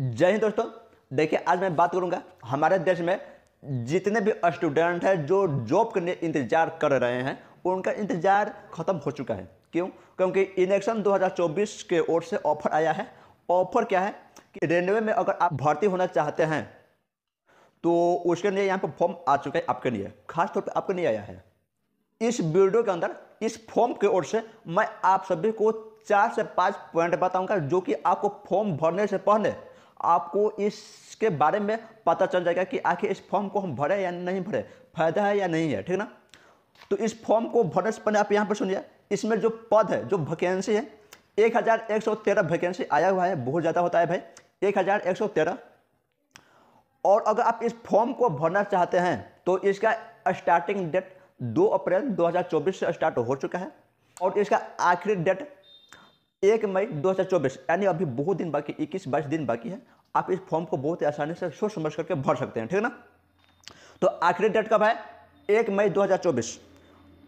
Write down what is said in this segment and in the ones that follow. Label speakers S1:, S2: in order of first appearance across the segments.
S1: जय हिंद दोस्तों देखिए आज मैं बात करूंगा हमारे देश में जितने भी स्टूडेंट हैं जो जॉब करने इंतजार कर रहे हैं उनका इंतजार खत्म हो चुका है क्यों क्योंकि इलेक्शन 2024 के ओर से ऑफर आया है ऑफर क्या है कि रेलवे में अगर आप भर्ती होना चाहते हैं तो उसके लिए यहाँ पर फॉर्म आ चुका है आपके लिए खासतौर पर आपके लिए आया है इस वीडियो के अंदर इस फॉर्म की ओर से मैं आप सभी को चार से पाँच पॉइंट बताऊंगा जो कि आपको फॉर्म भरने से पहले आपको इसके बारे में पता चल जाएगा कि आखिर इस फॉर्म को हम भरे या नहीं भरे फायदा है या नहीं है ठीक ना तो इस फॉर्म को भरने से पहले आप यहाँ पर सुनिए इसमें जो पद है जो वैकेंसी है एक हज़ार एक सौ तेरह वैकेंसी आया हुआ है बहुत ज़्यादा होता है भाई एक हज़ार एक सौ तेरह और अगर आप इस फॉर्म को भरना चाहते हैं तो इसका स्टार्टिंग डेट दो अप्रैल 2024 से स्टार्ट हो चुका है और इसका आखिरी डेट एक मई 2024 यानी अभी बहुत दिन बाकी इक्कीस बाईस दिन बाकी है आप इस फॉर्म को बहुत आसानी से सोच समझ करके भर सकते हैं ठीक है ना तो आखिरी डेट कब है एक मई 2024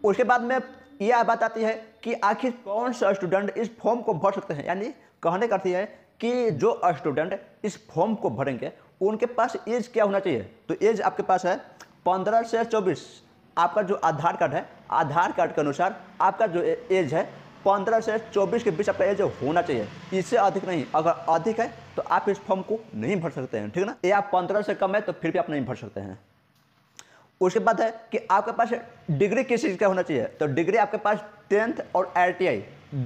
S1: उसके बाद में यह बात आती है कि आखिर कौन सा स्टूडेंट इस फॉर्म को भर सकते हैं यानी कहने का है कि जो स्टूडेंट इस फॉर्म को भरेंगे उनके पास एज क्या होना चाहिए तो एज आपके पास है पंद्रह से चौबीस आपका जो आधार कार्ड है आधार कार्ड के अनुसार आपका जो एज है पंद्रह से चौबीस के बीच आपका एज होना चाहिए इससे अधिक नहीं अगर अधिक है तो आप इस फॉर्म को नहीं भर सकते हैं ठीक है ना ये आप पंद्रह से कम है तो फिर भी आप नहीं भर सकते हैं उसके बाद है कि आपके पास डिग्री किस चीज़ का होना चाहिए तो डिग्री आपके पास टेंथ और आर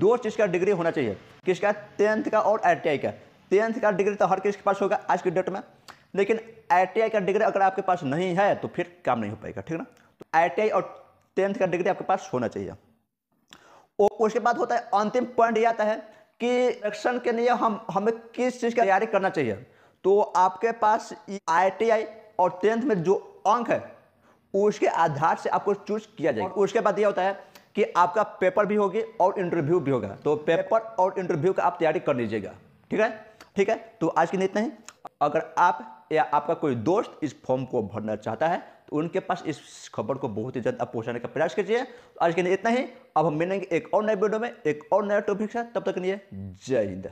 S1: दो चीज़ का डिग्री होना चाहिए किसका टेंथ का और आर का टेंथ का डिग्री तो हर किसी के पास होगा आज के डेट में लेकिन आई का डिग्री अगर आपके पास नहीं है तो फिर काम नहीं हो पाएगा ठीक है ना तो आई और टेंथ का डिग्री आपके पास होना चाहिए उसके बाद होता है अंतिम पॉइंट ये आता है कि इलेक्शन के लिए हम हमें किस चीज़ की तैयारी करना चाहिए तो आपके पास आई और टेंथ में जो अंक है उसके आधार से आपको चूज किया जाएगा उसके बाद ये होता है कि आपका पेपर भी होगी और इंटरव्यू भी होगा तो पेपर और इंटरव्यू का आप तैयारी कर लीजिएगा ठीक है ठीक है तो आज के लिए इतना ही अगर आप या आपका कोई दोस्त इस फॉर्म को भरना चाहता है तो उनके पास इस खबर को बहुत ही जल्द आप पहुँचाने का प्रयास कीजिए आज के लिए इतना ही अब हम मिलेंगे एक और नए वीडियो में एक और नया टॉपिक से तब तक के लिए जय हिंद